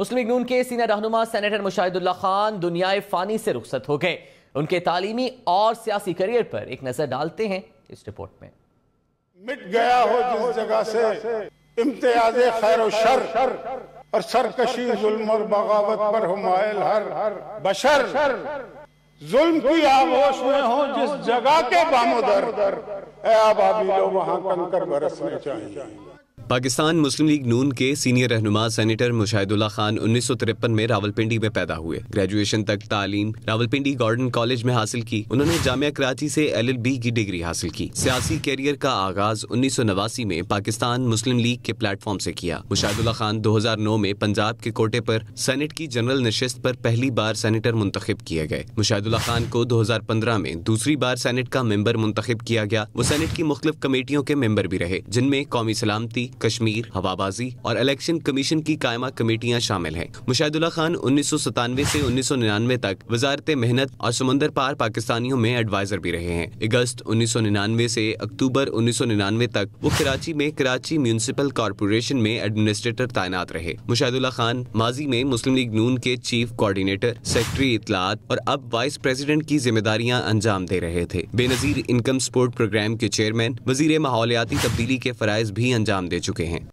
मुस्लिम league नून के senior रहनुमा senator Mushahidullah Khan दुनिया फ़ानी से रुखसत हो गए उनके तालीमी और सियासी करियर पर एक नज़र डालते हैं इस रिपोर्ट में मिट गया हो जिस जगह से इम्तियाज खैर शर और सरकशी जुल्म और बगावत पर हुमायल हर हर बशर शर जुल्म की आगोश में हो जिस जगह के बामोदर ए आबादी लोग वहां कंकर बरसने चाहिए पाकिस्तान मुस्लिम लीग नून के सीनियर रहनुमा सेनेटर मुशाहिदुल्ला खान उन्नीस में रावलपिंडी में पैदा हुए ग्रेजुएशन तक तालीम रावलपिंडी गार्डन कॉलेज में हासिल की उन्होंने जामिया कराची से एलएलबी की डिग्री हासिल की सियासी कैरियर का आगाज उन्नीस में पाकिस्तान मुस्लिम लीग के प्लेटफॉर्म से किया मुशाहिदुल्ला खान नौ में पंजाब के कोटे पर सेनेट की जनरल नशस्त पर पहली बार सेनेटर मुंतखब किए गए मुशाहिदुल्ला खान को पंद्रह में दूसरी बार सेनेट का मेंबर मुंतखब किया गया वो सेनेट की मुख्तलिफ कमेटियों के मेंबर भी रहे जिनमें कौमी सलामती कश्मीर हवाबाजी और इलेक्शन कमीशन की कायमा कमेटियाँ शामिल हैं मुशाहिदुल्ला खान उन्नीस सौ सतानवे ऐसी उन्नीस सौ निन्यानवे तक वजारत मेहनत और समंदर पार पाकिस्तानियों में एडवाइजर भी रहे हैं अगस्त उन्नीस सौ निन्यानवे ऐसी अक्टूबर उन्नीस सौ निन्यानवे तक वो कराची में कराची म्यूनसिपल कारपोरेशन में एडमिनिस्ट्रेटर तैनात रहे मुशाहिदुल्ला खान माजी में मुस्लिम लीग नून के चीफ कोऑर्डिनेटर सेक्रेटरी इतलात और अब वाइस प्रेसिडेंट की जिम्मेदारियां अंजाम दे रहे थे बेनजीर इनकम सपोर्ट प्रोग्राम के चेयरमैन वजीर माहौलियाती तब्दीली के फरज भी अंजाम दे चुके चुके हैं